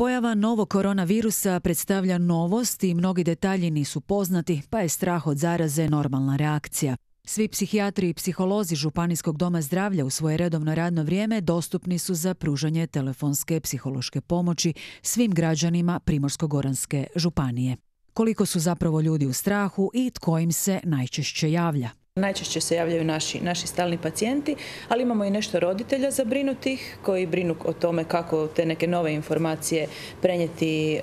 Pojava novog koronavirusa predstavlja novost i mnogi detalji nisu poznati, pa je strah od zaraze normalna reakcija. Svi psihijatri i psiholozi Županijskog doma zdravlja u svoje redovno radno vrijeme dostupni su za pružanje telefonske psihološke pomoći svim građanima Primorsko-Goranske županije. Koliko su zapravo ljudi u strahu i tko im se najčešće javlja? Najčešće se javljaju naši, naši stalni pacijenti, ali imamo i nešto roditelja zabrinutih koji brinu o tome kako te neke nove informacije prenijeti e,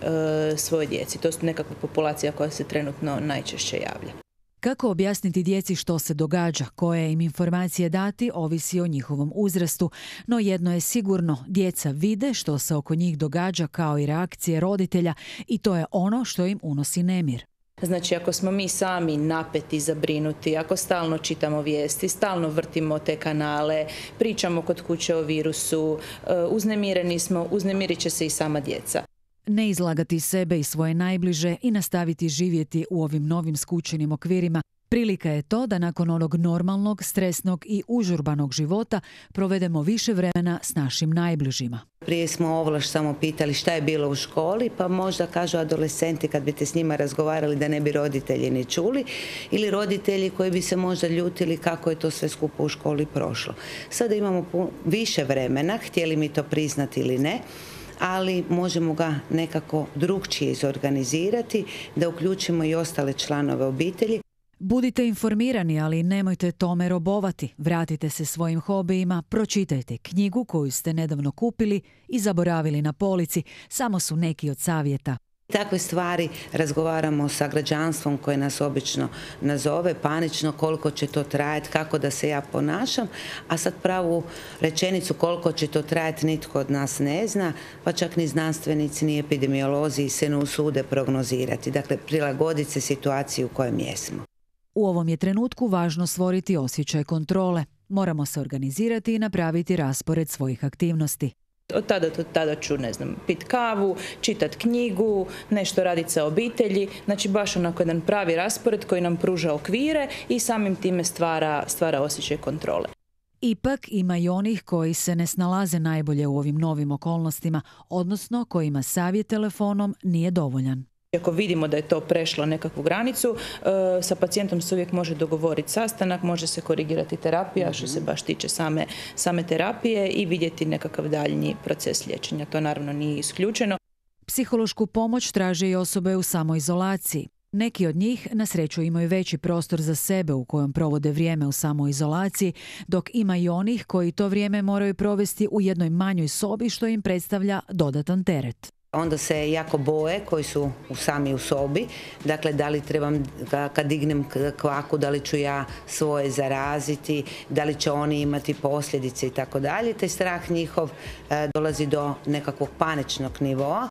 svoje djeci. To su nekakva populacija koja se trenutno najčešće javlja. Kako objasniti djeci što se događa, koje im informacije dati, ovisi o njihovom uzrastu. No jedno je sigurno, djeca vide što se oko njih događa kao i reakcije roditelja i to je ono što im unosi nemir. Znači ako smo mi sami napeti, zabrinuti, ako stalno čitamo vijesti, stalno vrtimo te kanale, pričamo kod kuće o virusu, e, uznemireni smo, uznemirit će se i sama djeca. Ne izlagati sebe i svoje najbliže i nastaviti živjeti u ovim novim skućenim okvirima Prilika je to da nakon onog normalnog, stresnog i užurbanog života provedemo više vremena s našim najbližima prije smo ovlaš samo pitali šta je bilo u školi, pa možda kažu adolescenti kad biste s njima razgovarali da ne bi roditelji ni čuli ili roditelji koji bi se možda ljutili kako je to sve skupo u školi prošlo. Sada imamo više vremena, htjeli mi to priznati ili ne, ali možemo ga nekako drugčije izorganizirati, da uključimo i ostale članove obitelji. Budite informirani, ali nemojte tome robovati. Vratite se svojim hobijima, pročitajte knjigu koju ste nedavno kupili i zaboravili na polici. Samo su neki od savjeta. Takve stvari razgovaramo sa građanstvom koje nas obično nazove panično koliko će to trajati, kako da se ja ponašam, a sad pravu rečenicu koliko će to trajati nitko od nas ne zna, pa čak ni znanstvenici ni epidemiolozi se ne usude prognozirati. Dakle, prilagoditi se situaciji u kojem jesmo. U ovom je trenutku važno stvoriti osjećaj kontrole. Moramo se organizirati i napraviti raspored svojih aktivnosti. Od tada do tada ću, ne znam, pit kavu, čitat knjigu, nešto raditi sa obitelji. Znači baš onako jedan pravi raspored koji nam pruža okvire i samim time stvara, stvara osjećaj kontrole. Ipak ima i onih koji se ne snalaze najbolje u ovim novim okolnostima, odnosno kojima savjet telefonom nije dovoljan. Ako vidimo da je to prešlo nekakvu granicu, e, sa pacijentom se uvijek može dogovoriti sastanak, može se korigirati terapija, što se mhm. baš tiče same, same terapije i vidjeti nekakav daljnji proces liječenja. To naravno nije isključeno. Psihološku pomoć traže i osobe u samoizolaciji. Neki od njih na sreću imaju veći prostor za sebe u kojem provode vrijeme u samoizolaciji, dok ima i onih koji to vrijeme moraju provesti u jednoj manjoj sobi što im predstavlja dodatan teret. Onda se jako boje koji su u sami u sobi, dakle da li trebam, kad dignem kvaku, da li ću ja svoje zaraziti, da li će oni imati posljedice i tako dalje. Taj strah njihov e, dolazi do nekakvog paničnog nivoa.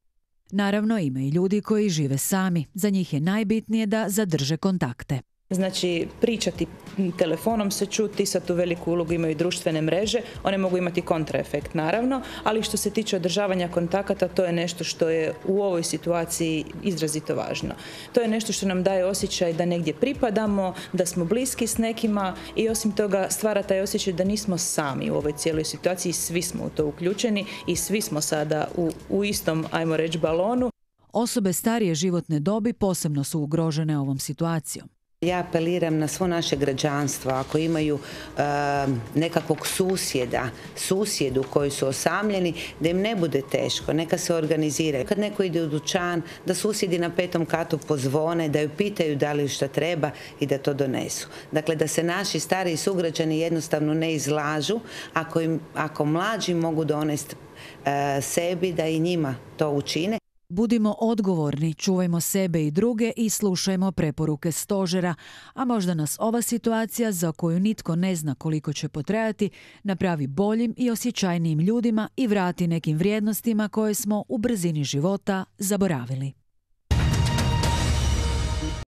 Naravno ima i ljudi koji žive sami. Za njih je najbitnije da zadrže kontakte. Znači, pričati telefonom se čuti, sad tu veliku ulogu imaju i društvene mreže, one mogu imati kontraefekt naravno, ali što se tiče održavanja kontakata, to je nešto što je u ovoj situaciji izrazito važno. To je nešto što nam daje osjećaj da negdje pripadamo, da smo bliski s nekima i osim toga stvara taj osjećaj da nismo sami u ovoj cijeloj situaciji, svi smo u to uključeni i svi smo sada u, u istom, ajmo reći, balonu. Osobe starije životne dobi posebno su ugrožene ovom situacijom. Ja apeliram na svo naše građanstvo, ako imaju eh, nekakvog susjeda, susjedu koji su osamljeni, da im ne bude teško, neka se organiziraju. Kad neko ide u dućan, da susjedi na petom katu pozvone, da ju pitaju da li šta treba i da to donesu. Dakle, da se naši stari sugrađani jednostavno ne izlažu, ako, im, ako mlađi mogu donesti eh, sebi, da i njima to učine. Budimo odgovorni, čuvajmo sebe i druge i slušajmo preporuke stožera, a možda nas ova situacija za koju nitko ne zna koliko će potrajati napravi boljim i osjećajnijim ljudima i vrati nekim vrijednostima koje smo u brzini života zaboravili.